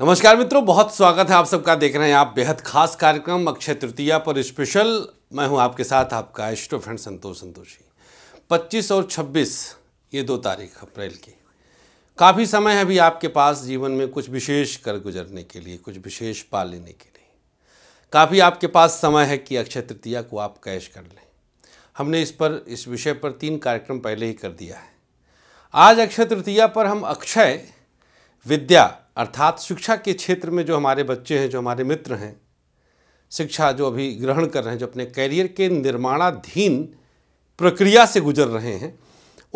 नमस्कार मित्रों बहुत स्वागत है आप सबका देख रहे हैं आप बेहद खास कार्यक्रम अक्षय तृतीया पर स्पेशल मैं हूं आपके साथ आपका इष्टो फ्रेंड संतोष संतोषी 25 और 26 ये दो तारीख अप्रैल की काफ़ी समय है अभी आपके पास जीवन में कुछ विशेष कर गुजरने के लिए कुछ विशेष पा लेने के लिए काफ़ी आपके पास समय है कि अक्षय तृतीया को आप कैश कर लें हमने इस पर इस विषय पर तीन कार्यक्रम पहले ही कर दिया है आज अक्षय तृतीया पर हम अक्षय विद्या अर्थात शिक्षा के क्षेत्र में जो हमारे बच्चे हैं जो हमारे मित्र हैं शिक्षा जो अभी ग्रहण कर रहे हैं जो अपने कैरियर के निर्माणाधीन प्रक्रिया से गुजर रहे हैं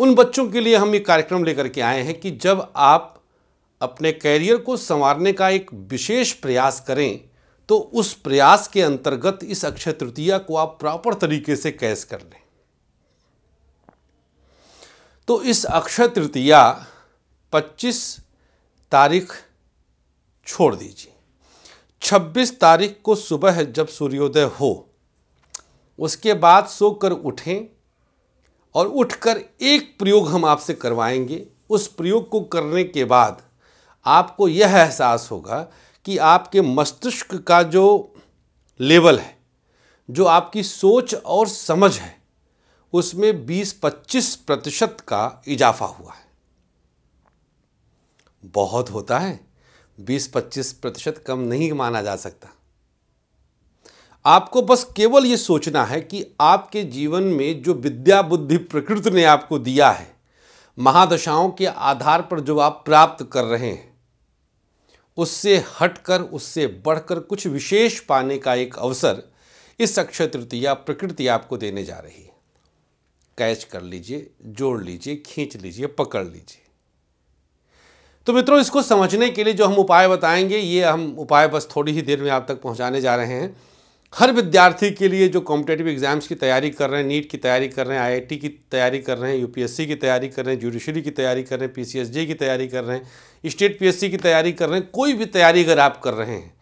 उन बच्चों के लिए हम ये कार्यक्रम लेकर के आए हैं कि जब आप अपने कैरियर को संवारने का एक विशेष प्रयास करें तो उस प्रयास के अंतर्गत इस अक्षय तृतीया को आप प्रॉपर तरीके से कैश कर लें तो इस अक्षय तृतीया 25 तारीख छोड़ दीजिए 26 तारीख को सुबह जब सूर्योदय हो उसके बाद सोकर उठें और उठकर एक प्रयोग हम आपसे करवाएंगे उस प्रयोग को करने के बाद आपको यह एहसास होगा कि आपके मस्तिष्क का जो लेवल है जो आपकी सोच और समझ है उसमें 20-25 प्रतिशत का इजाफा हुआ है बहुत होता है 20-25 प्रतिशत कम नहीं माना जा सकता आपको बस केवल ये सोचना है कि आपके जीवन में जो विद्या बुद्धि प्रकृति ने आपको दिया है महादशाओं के आधार पर जो आप प्राप्त कर रहे हैं उससे हटकर उससे बढ़कर कुछ विशेष पाने का एक अवसर इस अक्षय तृतीया प्रकृति आपको देने जा रही है कैच कर लीजिए जोड़ लीजिए खींच लीजिए पकड़ लीजिए तो मित्रों इसको समझने के लिए जो हम उपाय बताएंगे ये हम उपाय बस थोड़ी ही देर में आप तक पहुंचाने जा रहे हैं हर विद्यार्थी के लिए जो कॉम्पिटेटिव एग्जाम्स की तैयारी कर रहे हैं नीट की तैयारी कर रहे हैं आईआईटी की तैयारी कर रहे हैं यूपीएससी की तैयारी कर रहे हैं जुडिशरी की तैयारी कर रहे हैं पी की तैयारी कर रहे हैं स्टेट पी की तैयारी कर रहे हैं कोई भी तैयारी अगर आप कर रहे हैं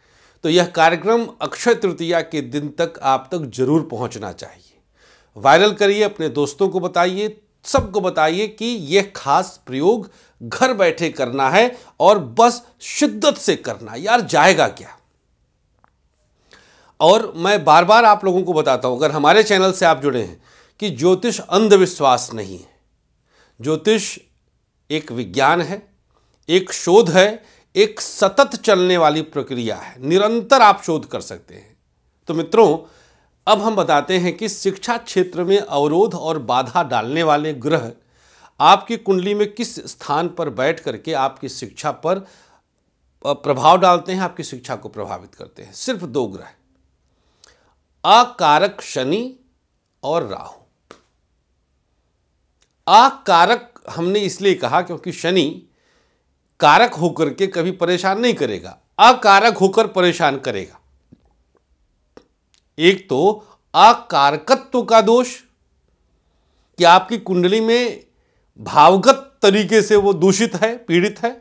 तो यह कार्यक्रम अक्षय तृतीया के दिन तक आप तक जरूर पहुँचना चाहिए वायरल करिए अपने दोस्तों को बताइए सबको बताइए कि यह खास प्रयोग घर बैठे करना है और बस शिद्दत से करना यार जाएगा क्या और मैं बार बार आप लोगों को बताता हूं अगर हमारे चैनल से आप जुड़े हैं कि ज्योतिष अंधविश्वास नहीं है ज्योतिष एक विज्ञान है एक शोध है एक सतत चलने वाली प्रक्रिया है निरंतर आप शोध कर सकते हैं तो मित्रों अब हम बताते हैं कि शिक्षा क्षेत्र में अवरोध और बाधा डालने वाले ग्रह आपकी कुंडली में किस स्थान पर बैठ करके आपकी शिक्षा पर प्रभाव डालते हैं आपकी शिक्षा को प्रभावित करते हैं सिर्फ दो ग्रह अकारक शनि और राहु अकारक हमने इसलिए कहा क्योंकि शनि कारक होकर के कभी परेशान नहीं करेगा अकारक होकर परेशान करेगा एक तो आकारकत्व का दोष कि आपकी कुंडली में भावगत तरीके से वो दूषित है पीड़ित है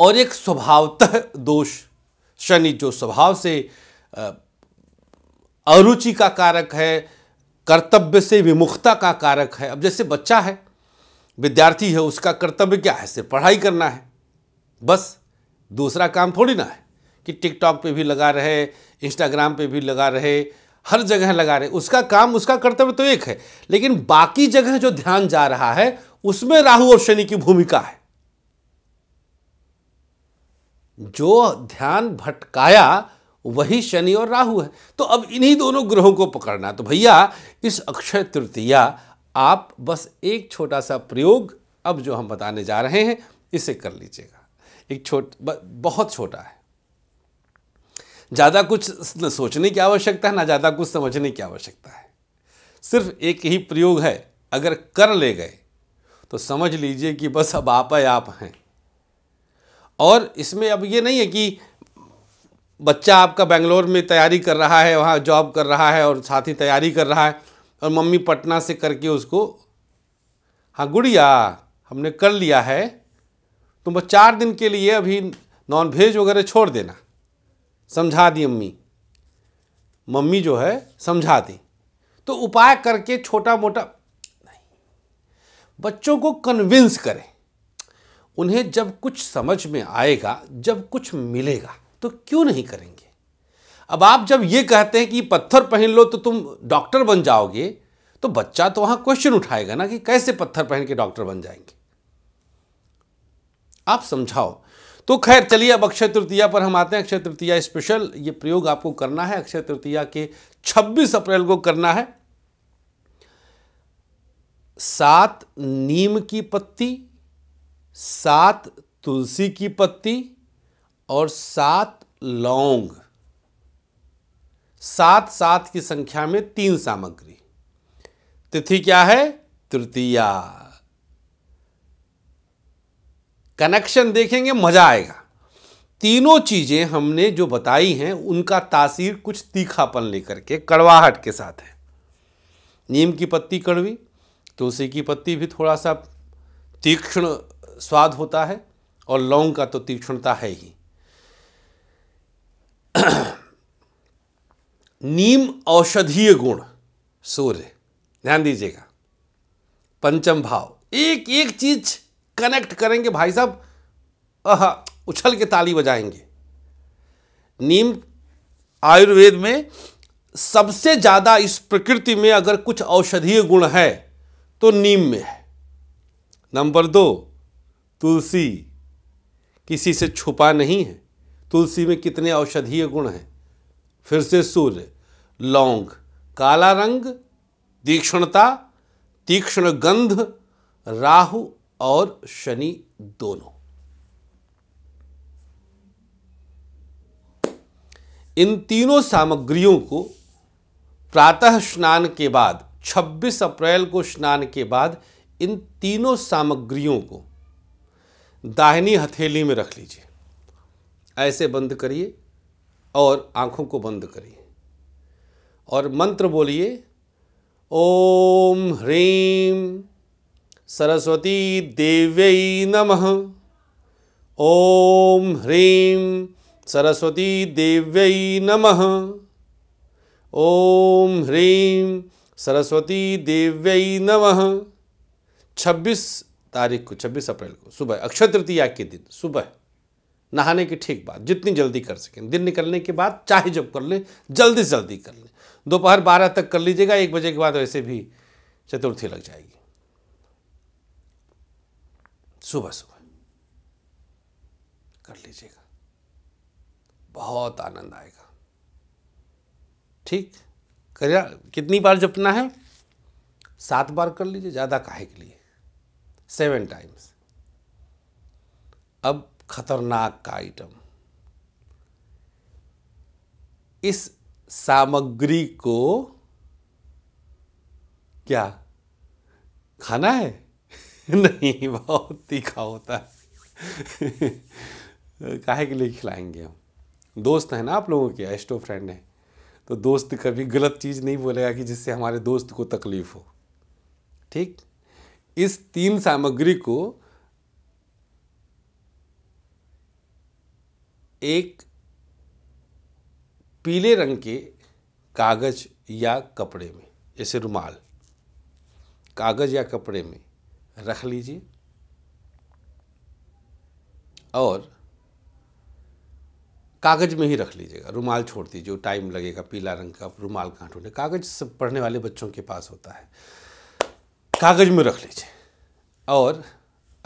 और एक स्वभावतः दोष शनि जो स्वभाव से अरुचि का कारक है कर्तव्य से विमुखता का कारक है अब जैसे बच्चा है विद्यार्थी है उसका कर्तव्य क्या है सिर्फ पढ़ाई करना है बस दूसरा काम थोड़ी ना है कि टिकटॉक पे भी लगा रहे इंस्टाग्राम पे भी लगा रहे हर जगह लगा रहे उसका काम उसका कर्तव्य तो एक है लेकिन बाकी जगह जो ध्यान जा रहा है उसमें राहु और शनि की भूमिका है जो ध्यान भटकाया वही शनि और राहु है तो अब इन्हीं दोनों ग्रहों को पकड़ना तो भैया इस अक्षय तृतीया आप बस एक छोटा सा प्रयोग अब जो हम बताने जा रहे हैं इसे कर लीजिएगा एक छोट बहुत छोटा है ज़्यादा कुछ सोचने की आवश्यकता है ना ज़्यादा कुछ समझने की आवश्यकता है सिर्फ एक ही प्रयोग है अगर कर ले गए तो समझ लीजिए कि बस अब आप है आप हैं और इसमें अब ये नहीं है कि बच्चा आपका बेंगलोर में तैयारी कर रहा है वहाँ जॉब कर रहा है और साथ ही तैयारी कर रहा है और मम्मी पटना से करके उसको हाँ गुड़िया हमने कर लिया है तुम बस चार दिन के लिए अभी नॉन वेज वगैरह छोड़ देना समझा दी मम्मी मम्मी जो है समझा दी तो उपाय करके छोटा मोटा नहीं बच्चों को कन्विंस करें उन्हें जब कुछ समझ में आएगा जब कुछ मिलेगा तो क्यों नहीं करेंगे अब आप जब ये कहते हैं कि पत्थर पहन लो तो तुम डॉक्टर बन जाओगे तो बच्चा तो वहां क्वेश्चन उठाएगा ना कि कैसे पत्थर पहन के डॉक्टर बन जाएंगे आप समझाओ तो खैर चलिए अब अक्षय तृतीया पर हम आते हैं अक्षय तृतीया स्पेशल ये प्रयोग आपको करना है अक्षय तृतीया के 26 अप्रैल को करना है सात नीम की पत्ती सात तुलसी की पत्ती और सात लौंग सात सात की संख्या में तीन सामग्री तिथि क्या है तृतीया कनेक्शन देखेंगे मज़ा आएगा तीनों चीज़ें हमने जो बताई हैं उनका तासीर कुछ तीखापन लेकर के कड़वाहट के साथ है नीम की पत्ती कड़वी तुलसी की पत्ती भी थोड़ा सा तीक्ष्ण स्वाद होता है और लौंग का तो तीक्ष्णता है ही नीम औषधीय गुण सूर्य ध्यान दीजिएगा पंचम भाव एक एक चीज कनेक्ट करेंगे भाई साहब अह उछल के ताली बजाएंगे नीम आयुर्वेद में सबसे ज़्यादा इस प्रकृति में अगर कुछ औषधीय गुण है तो नीम में है नंबर दो तुलसी किसी से छुपा नहीं है तुलसी में कितने औषधीय गुण हैं फिर से सूर्य लौंग काला रंग तीक्ष्णता तीक्ष्ण गंध राहु और शनि दोनों इन तीनों सामग्रियों को प्रातः स्नान के बाद 26 अप्रैल को स्नान के बाद इन तीनों सामग्रियों को दाहिनी हथेली में रख लीजिए ऐसे बंद करिए और आंखों को बंद करिए और मंत्र बोलिए ओम ह्रीम सरस्वती देव्यै नमः ओम ह्रीं सरस्वती देव्यै नमः ओम ह्रीं सरस्वती देव्यै नमः 26 तारीख को 26 अप्रैल को सुबह अक्षय तृतीया के दिन सुबह नहाने की ठीक बात जितनी जल्दी कर सकें दिन निकलने के बाद चाहे जब कर लें जल्दी से जल्दी कर लें दोपहर बारह तक कर लीजिएगा एक बजे के बाद वैसे भी चतुर्थी लग जाएगी सुबह सुबह कर लीजिएगा बहुत आनंद आएगा ठीक कर कितनी बार जपना है सात बार कर लीजिए ज़्यादा काहे के लिए सेवन टाइम्स अब खतरनाक का आइटम इस सामग्री को क्या खाना है नहीं बहुत तीखा होता है काहे के लिए खिलाएंगे हम दोस्त हैं ना आप लोगों के एस्टो फ्रेंड हैं तो दोस्त कभी गलत चीज़ नहीं बोलेगा कि जिससे हमारे दोस्त को तकलीफ हो ठीक इस तीन सामग्री को एक पीले रंग के कागज या कपड़े में जैसे रुमाल कागज या कपड़े में रख लीजिए और कागज़ में ही रख लीजिएगा रुमाल छोड़ दीजिए टाइम लगेगा पीला रंग का रुमाल कहाँ ढूंढे कागज़ सब पढ़ने वाले बच्चों के पास होता है कागज़ में रख लीजिए और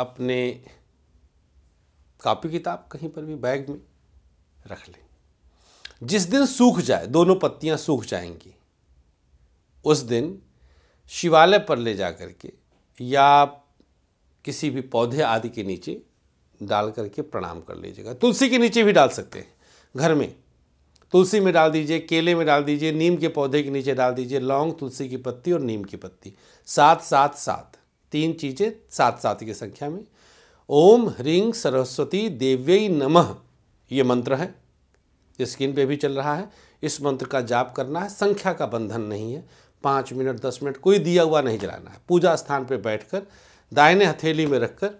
अपने कापी किताब कहीं पर भी बैग में रख लें जिस दिन सूख जाए दोनों पत्तियां सूख जाएंगी उस दिन शिवालय पर ले जा करके के या किसी भी पौधे आदि के नीचे डाल करके प्रणाम कर लीजिएगा तुलसी के नीचे भी डाल सकते हैं घर में तुलसी में डाल दीजिए केले में डाल दीजिए नीम के पौधे के नीचे डाल दीजिए लौंग तुलसी की पत्ती और नीम की पत्ती सात सात सात तीन चीज़ें सात सात की संख्या में ओम ह्रीं सरस्वती देव्य नमः ये मंत्र है स्क्रीन पे भी चल रहा है इस मंत्र का जाप करना है संख्या का बंधन नहीं है पाँच मिनट दस मिनट कोई दिया हुआ नहीं जलाना है पूजा स्थान बैठ बैठकर दाहिने हथेली में रखकर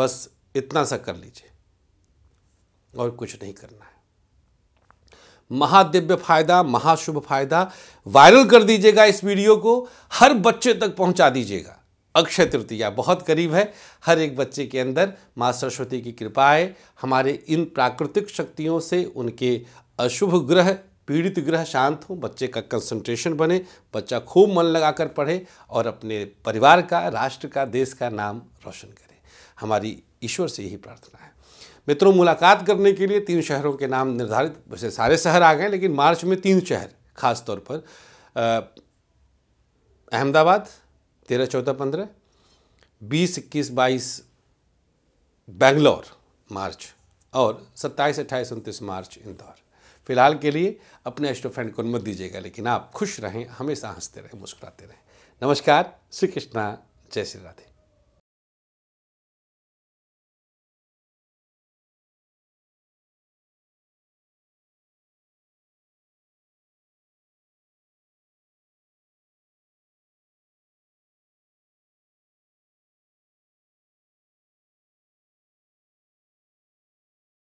बस इतना सा कर लीजिए और कुछ नहीं करना है महादिव्य फायदा महाशुभ फायदा वायरल कर दीजिएगा इस वीडियो को हर बच्चे तक पहुंचा दीजिएगा अक्षय तृतीया बहुत करीब है हर एक बच्चे के अंदर माँ सरस्वती की कृपा है हमारे इन प्राकृतिक शक्तियों से उनके अशुभ ग्रह पीड़ित ग्रह शांत हो बच्चे का कंसंट्रेशन बने बच्चा खूब मन लगाकर पढ़े और अपने परिवार का राष्ट्र का देश का नाम रोशन करे हमारी ईश्वर से यही प्रार्थना है मित्रों मुलाकात करने के लिए तीन शहरों के नाम निर्धारित वैसे सारे शहर आ गए लेकिन मार्च में तीन शहर खास तौर पर अहमदाबाद तेरह चौदह पंद्रह बीस इक्कीस बाईस बेंगलोर मार्च और सत्ताईस अट्ठाईस उनतीस मार्च इंदौर फिलहाल के लिए अपने फ्रेंड को अनुमत दीजिएगा लेकिन आप खुश रहें हमेशा हंसते रहें मुस्कुराते रहें नमस्कार श्री कृष्णा जय श्री राधे